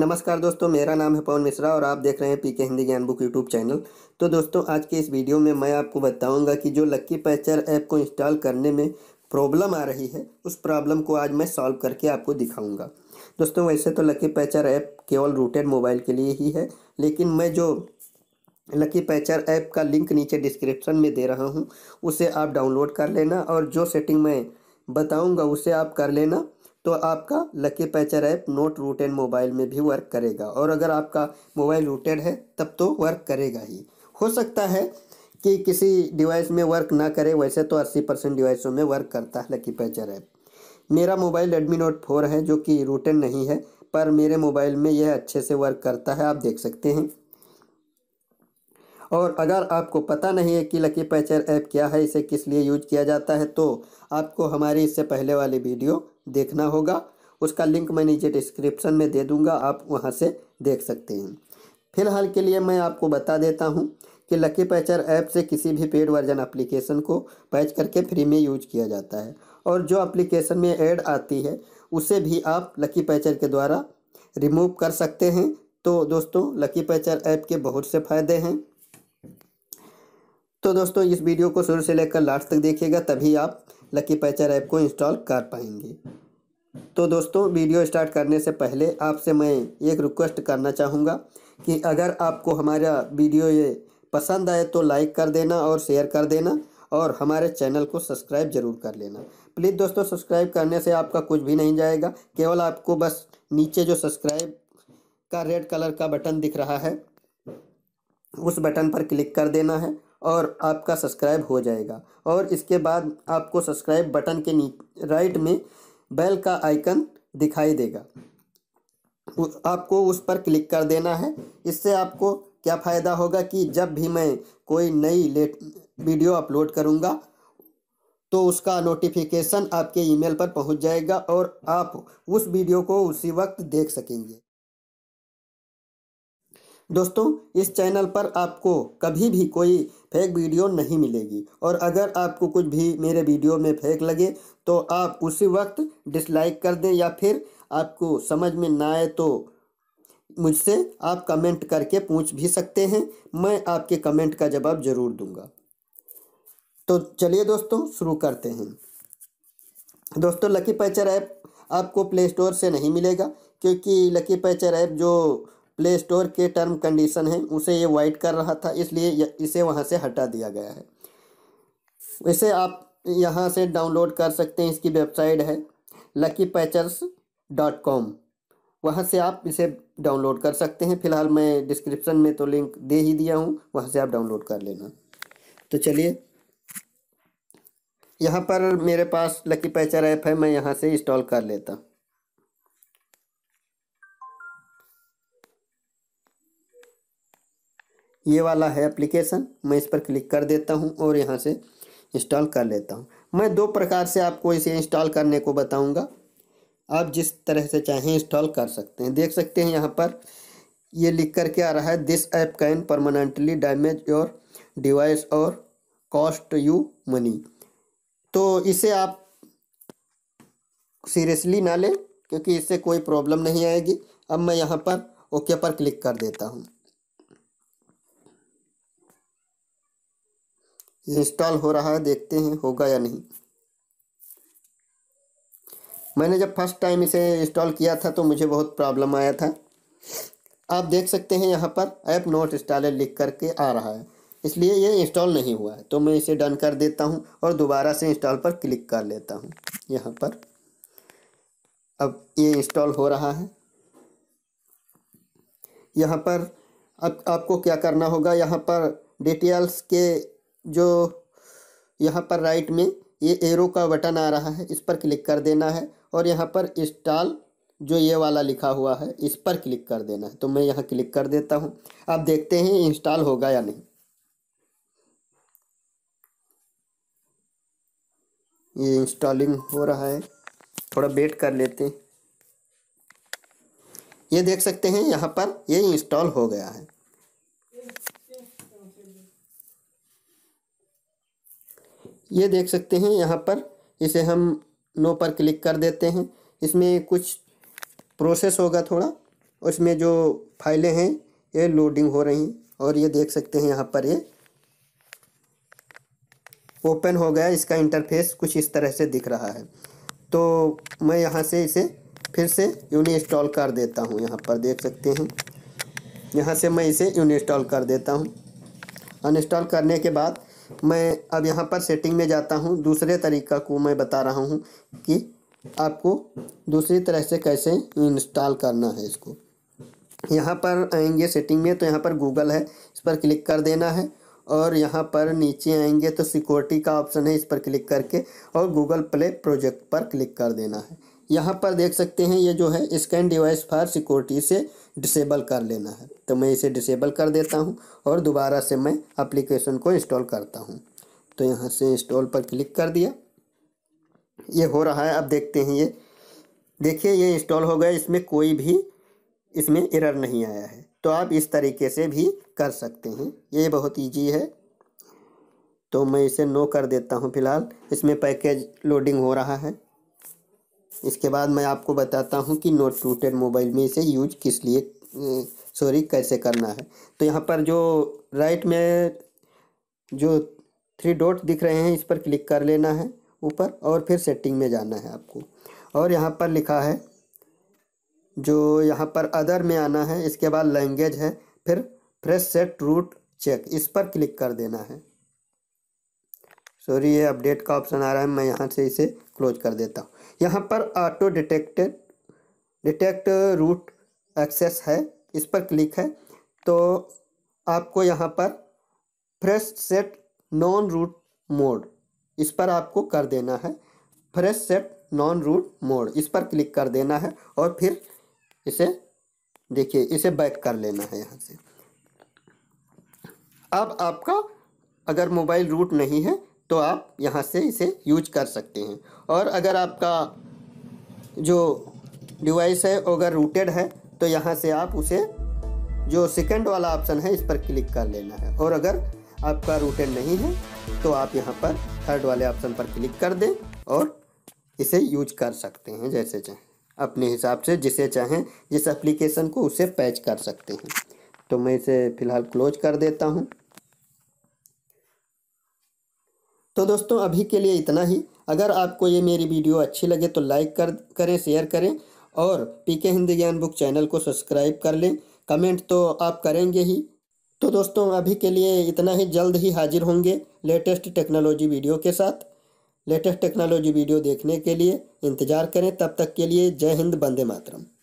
नमस्कार दोस्तों मेरा नाम है पवन मिश्रा और आप देख रहे हैं पीके हिंदी ज्ञान बुक यूट्यूब चैनल तो दोस्तों आज के इस वीडियो में मैं आपको बताऊंगा कि जो लक्की पैचर ऐप को इंस्टॉल करने में प्रॉब्लम आ रही है उस प्रॉब्लम को आज मैं सॉल्व करके आपको दिखाऊंगा दोस्तों वैसे तो लकी पैचर ऐप केवल रूटेड मोबाइल के लिए ही है लेकिन मैं जो लकी पैचर ऐप का लिंक नीचे डिस्क्रिप्शन में दे रहा हूँ उसे आप डाउनलोड कर लेना और जो सेटिंग मैं बताऊँगा उसे आप कर लेना तो आपका Lucky Patcher app not rooted mobile में भी वर्क करेगा और अगर आपका मोबाइल रूटेड है तब तो वर्क करेगा ही हो सकता है कि किसी डिवाइस में वर्क ना करे वैसे तो 80 परसेंट डिवाइसों में वर्क करता है लकी पैचर ऐप मेरा मोबाइल रेडमी नोट फोर है जो कि रूटेड नहीं है पर मेरे मोबाइल में यह अच्छे से वर्क करता है आप देख सकते हैं और अगर आपको पता नहीं है कि लकी पैचर ऐप क्या है इसे किस लिए यूज किया जाता है तो आपको हमारी इससे पहले वाली वीडियो देखना होगा उसका लिंक मैं नीचे डिस्क्रिप्शन में दे दूंगा आप वहां से देख सकते हैं फिलहाल के लिए मैं आपको बता देता हूं कि लकी पैचर ऐप से किसी भी पेड वर्जन एप्लीकेशन को पैच करके फ्री में यूज किया जाता है और जो एप्लीकेशन में ऐड आती है उसे भी आप लकी पैचर के द्वारा रिमूव कर सकते हैं तो दोस्तों लकी पैचर ऐप के बहुत से फ़ायदे हैं तो दोस्तों इस वीडियो को शुरू से लेकर लास्ट तक देखिएगा तभी आप लकी पैचर ऐप को इंस्टॉल कर पाएंगे तो दोस्तों वीडियो स्टार्ट करने से पहले आपसे मैं एक रिक्वेस्ट करना चाहूँगा कि अगर आपको हमारा वीडियो ये पसंद आए तो लाइक कर देना और शेयर कर देना और हमारे चैनल को सब्सक्राइब जरूर कर लेना प्लीज़ दोस्तों सब्सक्राइब करने से आपका कुछ भी नहीं जाएगा केवल आपको बस नीचे जो सब्सक्राइब का रेड कलर का बटन दिख रहा है उस बटन पर क्लिक कर देना है और आपका सब्सक्राइब हो जाएगा और इसके बाद आपको सब्सक्राइब बटन के राइट में बैल का आइकन दिखाई देगा आपको उस पर क्लिक कर देना है इससे आपको क्या फ़ायदा होगा कि जब भी मैं कोई नई लेट वीडियो अपलोड करूँगा तो उसका नोटिफिकेशन आपके ईमेल पर पहुंच जाएगा और आप उस वीडियो को उसी वक्त देख सकेंगे दोस्तों इस चैनल पर आपको कभी भी कोई फेक वीडियो नहीं मिलेगी और अगर आपको कुछ भी मेरे वीडियो में फेक लगे तो आप उसी वक्त डिसलाइक कर दें या फिर आपको समझ में ना आए तो मुझसे आप कमेंट करके पूछ भी सकते हैं मैं आपके कमेंट का जवाब ज़रूर दूंगा तो चलिए दोस्तों शुरू करते हैं दोस्तों लकी पैचर ऐप आपको प्ले स्टोर से नहीं मिलेगा क्योंकि लकी पैचर ऐप जो प्ले स्टोर के टर्म कंडीशन है उसे ये वाइट कर रहा था इसलिए इसे वहाँ से हटा दिया गया है इसे आप यहाँ से डाउनलोड कर सकते हैं इसकी वेबसाइट है लकी पैचर्स डॉट कॉम वहाँ से आप इसे डाउनलोड कर सकते हैं फिलहाल मैं डिस्क्रिप्शन में तो लिंक दे ही दिया हूँ वहाँ से आप डाउनलोड कर लेना तो चलिए यहाँ पर मेरे पास लकी पैचर ऐप है मैं यहाँ से इंस्टॉल कर लेता ये वाला है एप्लीकेशन मैं इस पर क्लिक कर देता हूँ और यहाँ से इंस्टॉल कर लेता हूँ मैं दो प्रकार से आपको इसे इंस्टॉल करने को बताऊँगा आप जिस तरह से चाहें इंस्टॉल कर सकते हैं देख सकते हैं यहाँ पर ये लिख कर के आ रहा है this app can permanently damage your device और कॉस्ट यू मनी तो इसे आप सीरियसली ना लें क्योंकि इससे कोई प्रॉब्लम नहीं आएगी अब मैं यहाँ पर ओके पर क्लिक कर देता हूँ इंस्टॉल हो रहा है देखते हैं होगा या नहीं मैंने जब फर्स्ट टाइम इसे इंस्टॉल किया था तो मुझे बहुत प्रॉब्लम आया था आप देख सकते हैं यहाँ पर ऐप नोट इंस्टॉलर लिख करके आ रहा है इसलिए ये इंस्टॉल नहीं हुआ है तो मैं इसे डन कर देता हूँ और दोबारा से इंस्टॉल पर क्लिक कर लेता हूँ यहाँ पर अब ये इंस्टॉल हो रहा है यहाँ पर अब आपको क्या करना होगा यहाँ पर डिटेल्स के जो यहाँ पर राइट में ये एरो का बटन आ रहा है इस पर क्लिक कर देना है और यहाँ पर इंस्टॉल जो ये वाला लिखा हुआ है इस पर क्लिक कर देना है तो मैं यहाँ क्लिक कर देता हूँ आप देखते हैं इंस्टॉल होगा या नहीं ये इंस्टॉलिंग हो रहा है थोड़ा वेट कर लेते हैं ये देख सकते हैं यहाँ पर ये इंस्टॉल हो गया है ये देख सकते हैं यहाँ पर इसे हम नो पर क्लिक कर देते हैं इसमें कुछ प्रोसेस होगा थोड़ा उसमें जो फाइलें हैं ये लोडिंग हो रही हैं और ये देख सकते हैं यहाँ पर ये ओपन हो गया इसका इंटरफेस कुछ इस तरह से दिख रहा है तो मैं यहाँ से इसे फिर से यूनि इंस्टॉल कर देता हूँ यहाँ पर देख सकते हैं यहाँ से मैं इसे यूनि इंस्टॉल कर देता हूँ अनइंस्टॉल करने के बाद मैं अब यहाँ पर सेटिंग में जाता हूँ दूसरे तरीका को मैं बता रहा हूँ कि आपको दूसरी तरह से कैसे इंस्टॉल करना है इसको यहाँ पर आएंगे सेटिंग में तो यहाँ पर गूगल है इस पर क्लिक कर देना है और यहाँ पर नीचे आएंगे तो सिक्योरिटी का ऑप्शन है इस पर क्लिक करके और गूगल प्ले प्रोजेक्ट पर क्लिक कर देना है यहाँ पर देख सकते हैं ये जो है स्कैन डिवाइस फॉर सिक्योरिटी से डिसेबल कर लेना है तो मैं इसे डिसेबल कर देता हूँ और दोबारा से मैं अप्लीकेशन को इंस्टॉल करता हूँ तो यहाँ से इंस्टॉल पर क्लिक कर दिया ये हो रहा है अब देखते हैं ये देखिए ये इंस्टॉल हो गया इसमें कोई भी इसमें एरर नहीं आया है तो आप इस तरीके से भी कर सकते हैं ये बहुत ईजी है तो मैं इसे नो कर देता हूँ फिलहाल इसमें पैकेज लोडिंग हो रहा है इसके बाद मैं आपको बताता हूँ कि नोट रूटेड मोबाइल में इसे यूज किस लिए सॉरी अं, कैसे करना है तो यहाँ पर जो राइट में जो थ्री डॉट दिख रहे हैं इस पर क्लिक कर लेना है ऊपर और फिर सेटिंग में जाना है आपको और यहाँ पर लिखा है जो यहाँ पर अदर में आना है इसके बाद लैंग्वेज है फिर फ्रेश सेट रूट चेक इस पर क्लिक कर देना है सॉरी ये अपडेट का ऑप्शन आ रहा है मैं यहाँ से इसे क्लोज कर देता हूँ यहाँ पर auto detected detect root access है इस पर क्लिक है तो आपको यहाँ पर fresh set non root mode इस पर आपको कर देना है fresh set non root mode इस पर क्लिक कर देना है और फिर इसे देखिए इसे बैक कर लेना है यहाँ से अब आपका अगर मोबाइल रूट नहीं है तो आप यहाँ से इसे यूज कर सकते हैं और अगर आपका जो डिवाइस है अगर रूटेड है तो यहाँ से आप उसे जो सेकंड वाला ऑप्शन है इस पर क्लिक कर लेना है और अगर आपका रूटेड नहीं है तो आप यहाँ पर थर्ड वाले ऑप्शन पर क्लिक कर दें और इसे यूज कर सकते हैं जैसे चाहें अपने हिसाब से जिसे चाहें जिस एप्लीकेशन को उसे पैच कर सकते हैं तो मैं इसे फ़िलहाल क्लोज कर देता हूँ तो दोस्तों अभी के लिए इतना ही अगर आपको ये मेरी वीडियो अच्छी लगे तो लाइक कर करें शेयर करें और पीके हिंदी ज्ञान बुक चैनल को सब्सक्राइब कर लें कमेंट तो आप करेंगे ही तो दोस्तों अभी के लिए इतना ही जल्द ही हाजिर होंगे लेटेस्ट टेक्नोलॉजी वीडियो के साथ लेटेस्ट टेक्नोलॉजी वीडियो देखने के लिए इंतज़ार करें तब तक के लिए जय हिंद बंदे मातरम